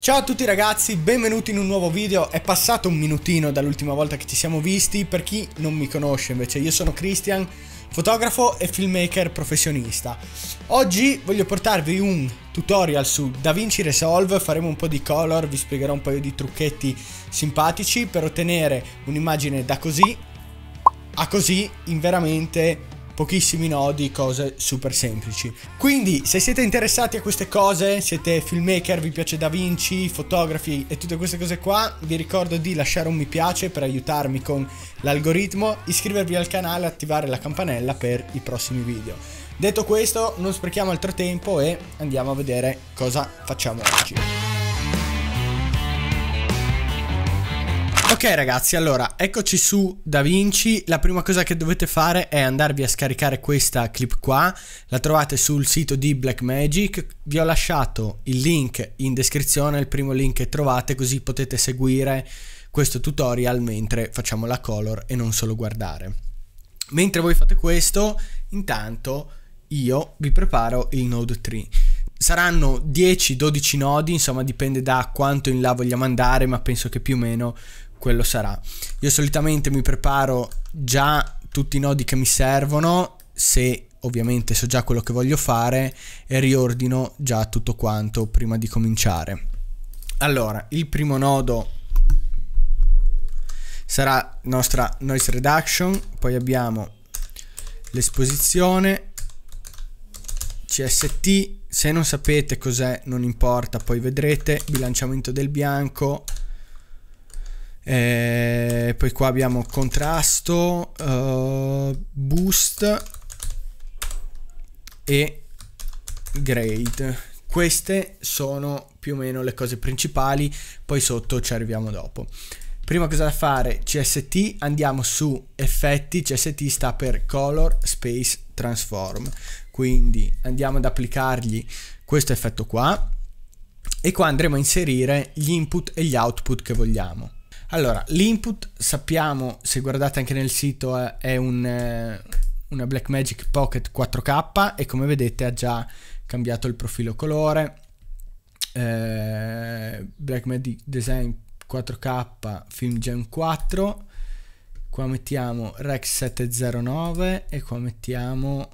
Ciao a tutti ragazzi, benvenuti in un nuovo video. È passato un minutino dall'ultima volta che ci siamo visti. Per chi non mi conosce invece, io sono Christian, fotografo e filmmaker professionista. Oggi voglio portarvi un tutorial su DaVinci Resolve, faremo un po' di color, vi spiegherò un paio di trucchetti simpatici per ottenere un'immagine da così a così in veramente pochissimi nodi, cose super semplici. Quindi se siete interessati a queste cose, siete filmmaker, vi piace Da Vinci, fotografi e tutte queste cose qua, vi ricordo di lasciare un mi piace per aiutarmi con l'algoritmo, iscrivervi al canale e attivare la campanella per i prossimi video. Detto questo, non sprechiamo altro tempo e andiamo a vedere cosa facciamo oggi. Ok ragazzi, allora, eccoci su Da Vinci. La prima cosa che dovete fare è andarvi a scaricare questa clip qua. La trovate sul sito di Blackmagic. Vi ho lasciato il link in descrizione, il primo link che trovate, così potete seguire questo tutorial mentre facciamo la color e non solo guardare. Mentre voi fate questo, intanto io vi preparo il Node 3 saranno 10-12 nodi, insomma dipende da quanto in là vogliamo andare, ma penso che più o meno quello sarà. Io solitamente mi preparo già tutti i nodi che mi servono, se ovviamente so già quello che voglio fare e riordino già tutto quanto prima di cominciare. Allora, il primo nodo sarà nostra noise reduction, poi abbiamo l'esposizione CST, se non sapete cos'è non importa, poi vedrete, bilanciamento del bianco, eh, poi qua abbiamo contrasto uh, boost e grade queste sono più o meno le cose principali poi sotto ci arriviamo dopo prima cosa da fare CST andiamo su effetti CST sta per color space transform quindi andiamo ad applicargli questo effetto qua e qua andremo a inserire gli input e gli output che vogliamo allora, l'input sappiamo, se guardate anche nel sito, eh, è un, eh, una Blackmagic Pocket 4K e come vedete ha già cambiato il profilo colore. Eh, Blackmagic Design 4K Film Gen 4. Qua mettiamo Rec 709 e qua mettiamo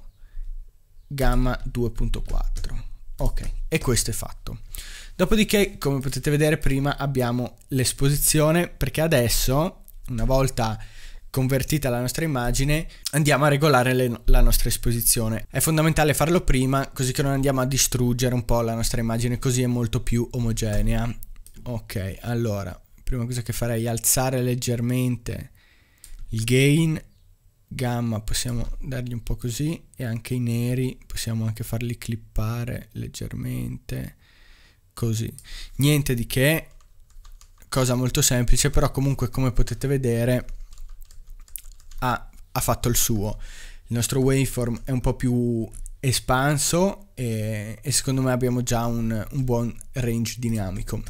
Gamma 2.4. Ok, e questo è fatto. Dopodiché, come potete vedere prima, abbiamo l'esposizione perché adesso, una volta convertita la nostra immagine, andiamo a regolare le, la nostra esposizione. È fondamentale farlo prima così che non andiamo a distruggere un po' la nostra immagine, così è molto più omogenea. Ok, allora, prima cosa che farei è alzare leggermente il gain, gamma possiamo dargli un po' così e anche i neri possiamo anche farli clippare leggermente così. Niente di che, cosa molto semplice, però comunque come potete vedere ha, ha fatto il suo. Il nostro waveform è un po' più espanso e, e secondo me abbiamo già un, un buon range dinamico.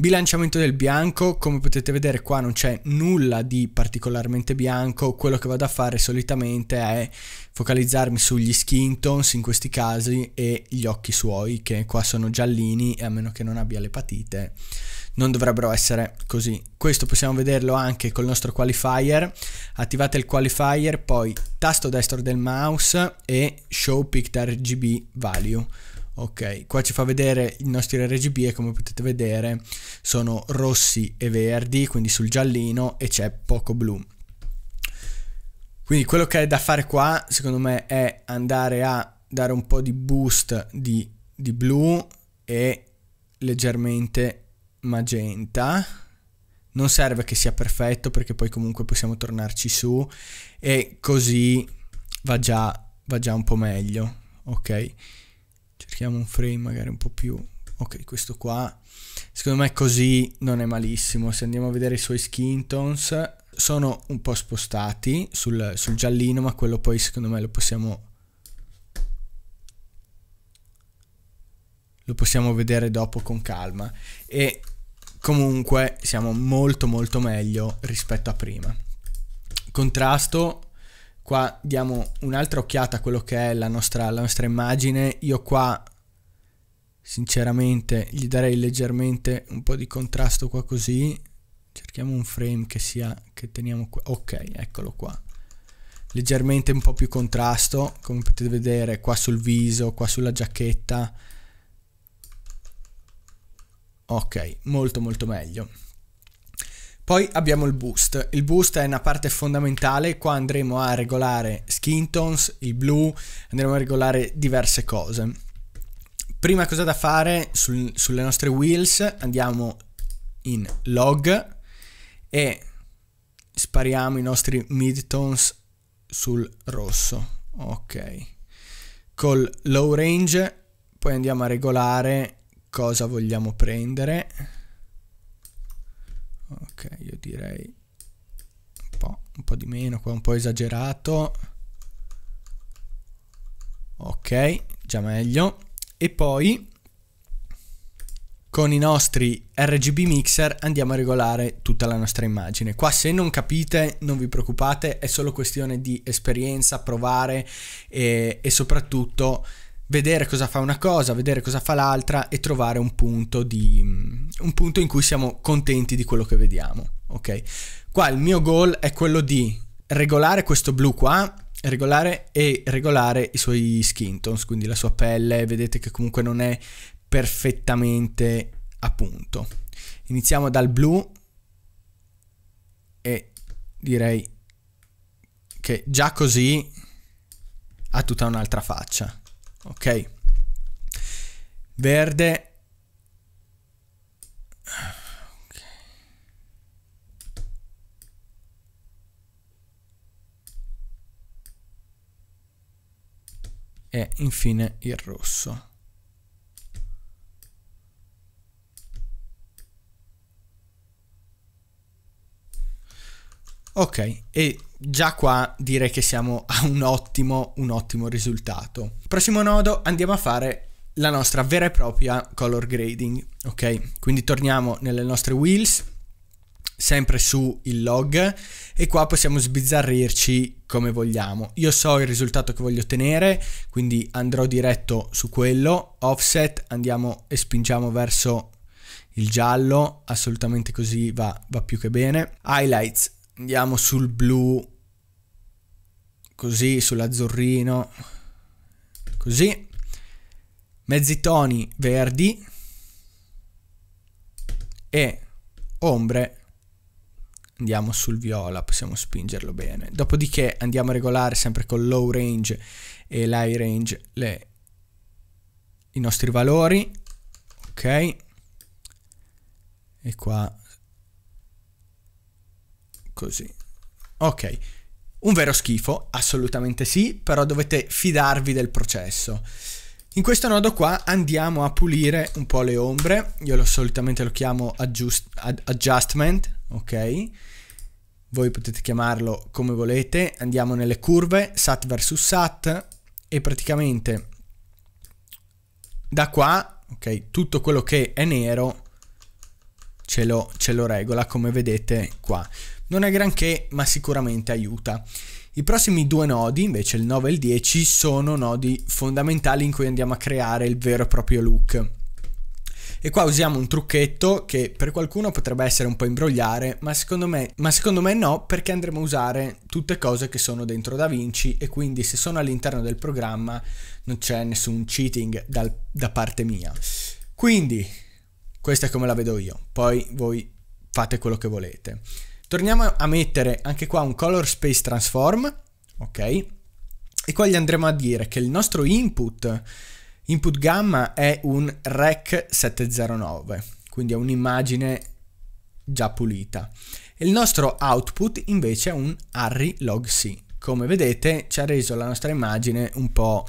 Bilanciamento del bianco, come potete vedere qua non c'è nulla di particolarmente bianco, quello che vado a fare solitamente è focalizzarmi sugli skin tones in questi casi e gli occhi suoi che qua sono giallini e a meno che non abbia le patite non dovrebbero essere così. Questo possiamo vederlo anche col nostro qualifier, attivate il qualifier, poi tasto destro del mouse e show picked RGB value. Ok, qua ci fa vedere i nostri RGB e come potete vedere sono rossi e verdi, quindi sul giallino e c'è poco blu. Quindi quello che è da fare qua, secondo me, è andare a dare un po' di boost di, di blu e leggermente magenta. Non serve che sia perfetto perché poi comunque possiamo tornarci su e così va già, va già un po' meglio, ok? cerchiamo un frame magari un po' più ok questo qua secondo me così non è malissimo se andiamo a vedere i suoi skin tones sono un po' spostati sul, sul giallino ma quello poi secondo me lo possiamo lo possiamo vedere dopo con calma e comunque siamo molto molto meglio rispetto a prima contrasto qua diamo un'altra occhiata a quello che è la nostra, la nostra immagine. Io qua sinceramente gli darei leggermente un po' di contrasto qua così. Cerchiamo un frame che sia che teniamo qua. Ok, eccolo qua. Leggermente un po' più contrasto, come potete vedere qua sul viso, qua sulla giacchetta. Ok, molto molto meglio. Poi abbiamo il boost. Il boost è una parte fondamentale, qua andremo a regolare skin tones, il blu, andremo a regolare diverse cose. Prima cosa da fare sul, sulle nostre wheels, andiamo in log e spariamo i nostri mid tones sul rosso. Ok. Col low range poi andiamo a regolare cosa vogliamo prendere ok io direi un po', un po di meno qua un po' esagerato ok già meglio e poi con i nostri RGB mixer andiamo a regolare tutta la nostra immagine. Qua se non capite non vi preoccupate, è solo questione di esperienza, provare e, eh, e soprattutto vedere cosa fa una cosa, vedere cosa fa l'altra e trovare un punto, di, mm, un punto in cui siamo contenti di quello che vediamo, ok? Qua il mio goal è quello di regolare questo blu qua regolare e regolare i suoi skin tones, quindi la sua pelle, vedete che comunque non è perfettamente a punto. Iniziamo dal blu e direi che già così ha tutta un'altra faccia ok? Verde. Okay. E infine il rosso. Ok, e Già qua direi che siamo a un ottimo, un ottimo risultato. Prossimo nodo andiamo a fare la nostra vera e propria color grading, ok? Quindi torniamo nelle nostre wheels, sempre su il log e qua possiamo sbizzarrirci come vogliamo. Io so il risultato che voglio ottenere, quindi andrò diretto su quello, offset, andiamo e spingiamo verso il giallo, assolutamente così va, va più che bene. Highlights, Andiamo sul blu, così, sull'azzurrino, così. Mezzi toni verdi e ombre andiamo sul viola, possiamo spingerlo bene. Dopodiché andiamo a regolare sempre con low range e l'high range le, i nostri valori. Ok. E qua così. Ok, un vero schifo, assolutamente sì, però dovete fidarvi del processo. In questo nodo qua andiamo a pulire un po' le ombre, io lo, solitamente lo chiamo adjust, ad, adjustment, ok? Voi potete chiamarlo come volete, andiamo nelle curve, sat versus sat e praticamente da qua, ok, tutto quello che è nero ce lo, ce lo regola come vedete qua. Non è granché, ma sicuramente aiuta. I prossimi due nodi, invece il 9 e il 10, sono nodi fondamentali in cui andiamo a creare il vero e proprio look. E qua usiamo un trucchetto che per qualcuno potrebbe essere un po' imbrogliare, ma secondo, me, ma secondo me, no, perché andremo a usare tutte cose che sono dentro DaVinci e quindi se sono all'interno del programma non c'è nessun cheating dal, da parte mia. Quindi, questa è come la vedo io, poi voi fate quello che volete. Torniamo a mettere anche qua un color space transform, ok? E qua gli andremo a dire che il nostro input, input gamma è un rec 709, quindi è un'immagine già pulita. E il nostro output invece è un arri log C. Come vedete ci ha reso la nostra immagine un po',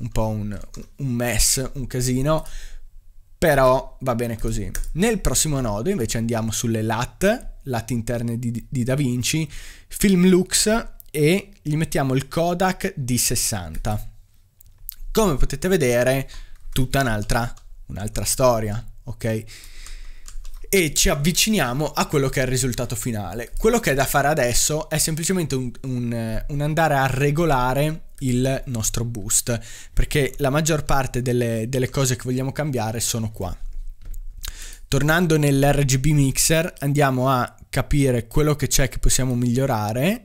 un, po un, un mess, un casino, però va bene così. Nel prossimo nodo invece andiamo sulle lat lati interni di, di Da Vinci, Film Lux e gli mettiamo il Kodak D60. Come potete vedere, tutta un'altra, un'altra storia, ok? E ci avviciniamo a quello che è il risultato finale. Quello che è da fare adesso è semplicemente un, un, un andare a regolare il nostro boost perché la maggior parte delle, delle cose che vogliamo cambiare sono qua tornando nell'RGB mixer andiamo a capire quello che c'è che possiamo migliorare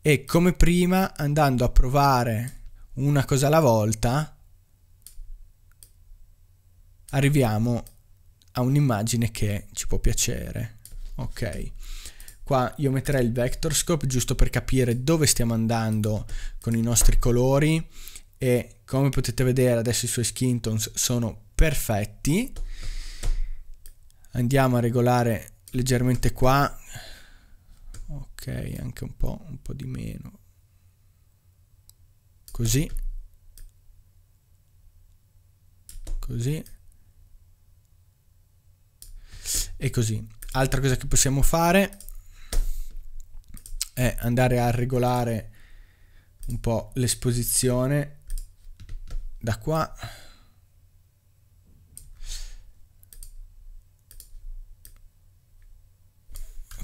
e come prima andando a provare una cosa alla volta arriviamo a un'immagine che ci può piacere ok qua io metterei il vector scope giusto per capire dove stiamo andando con i nostri colori e come potete vedere adesso i suoi skin tones sono perfetti andiamo a regolare leggermente qua ok anche un po', un po di meno così così e così altra cosa che possiamo fare è andare a regolare un po' l'esposizione da qua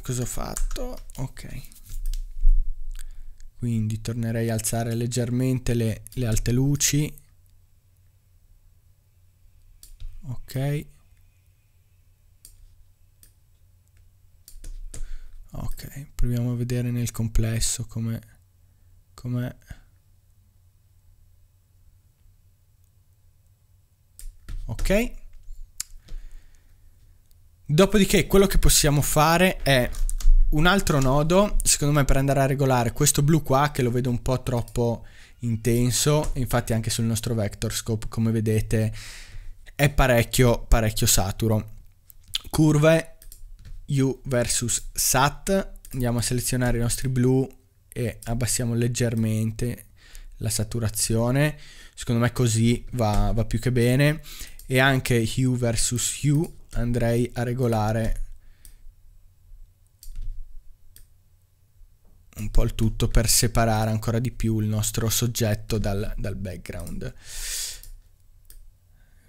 cosa ho fatto? Ok. Quindi tornerei a alzare leggermente le, le alte luci. Ok. Ok, proviamo a vedere nel complesso come... come ok. Dopodiché quello che possiamo fare è un altro nodo, secondo me per andare a regolare questo blu qua che lo vedo un po' troppo intenso, infatti anche sul nostro vector scope come vedete è parecchio parecchio saturo. Curve U versus SAT, andiamo a selezionare i nostri blu e abbassiamo leggermente la saturazione, secondo me così va, va più che bene e anche hue versus hue andrei a regolare un po' il tutto per separare ancora di più il nostro soggetto dal, dal background.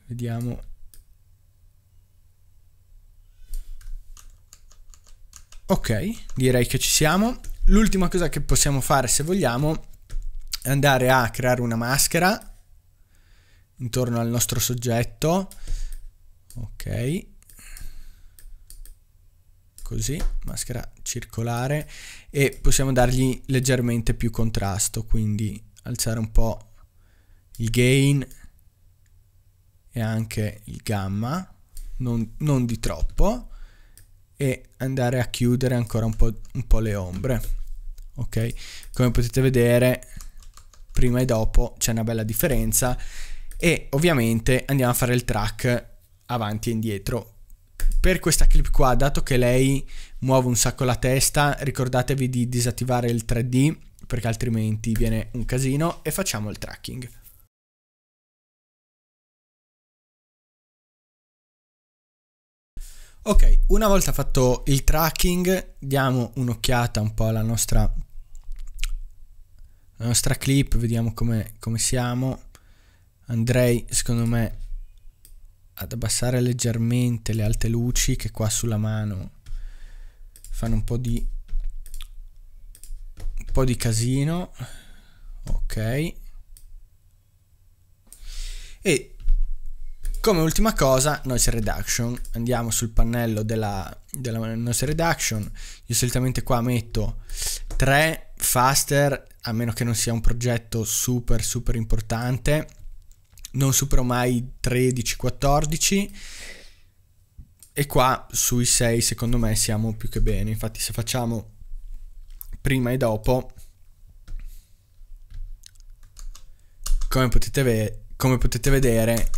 Vediamo. Ok, direi che ci siamo. L'ultima cosa che possiamo fare se vogliamo è andare a creare una maschera intorno al nostro soggetto. Ok così, maschera circolare e possiamo dargli leggermente più contrasto, quindi alzare un po' il gain e anche il gamma, non, non di troppo, e andare a chiudere ancora un po', un po' le ombre. Ok, come potete vedere prima e dopo c'è una bella differenza e ovviamente andiamo a fare il track avanti e indietro per questa clip qua, dato che lei muove un sacco la testa, ricordatevi di disattivare il 3D perché altrimenti viene un casino e facciamo il tracking. Ok, una volta fatto il tracking, diamo un'occhiata un po' alla nostra, alla nostra clip, vediamo come, come siamo. Andrei, secondo me, ad abbassare leggermente le alte luci che qua sulla mano fanno un po' di un po' di casino ok e come ultima cosa noise reduction andiamo sul pannello della, della noise reduction io solitamente qua metto 3 faster a meno che non sia un progetto super super importante non supero mai 13-14 e qua sui 6 secondo me siamo più che bene, infatti se facciamo prima e dopo come potete, ve- come potete vedere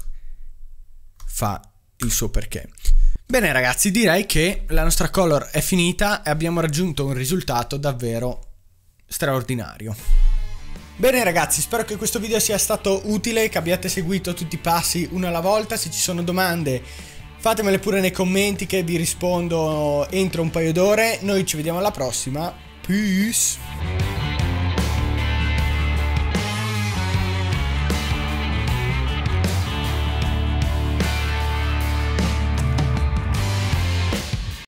fa il suo perché. Bene ragazzi, direi che la nostra color è finita e abbiamo raggiunto un risultato davvero straordinario. Bene ragazzi, spero che questo video sia stato utile, che abbiate seguito tutti i passi uno alla volta, se ci sono domande fatemele pure nei commenti che vi rispondo entro un paio d'ore, noi ci vediamo alla prossima, peace!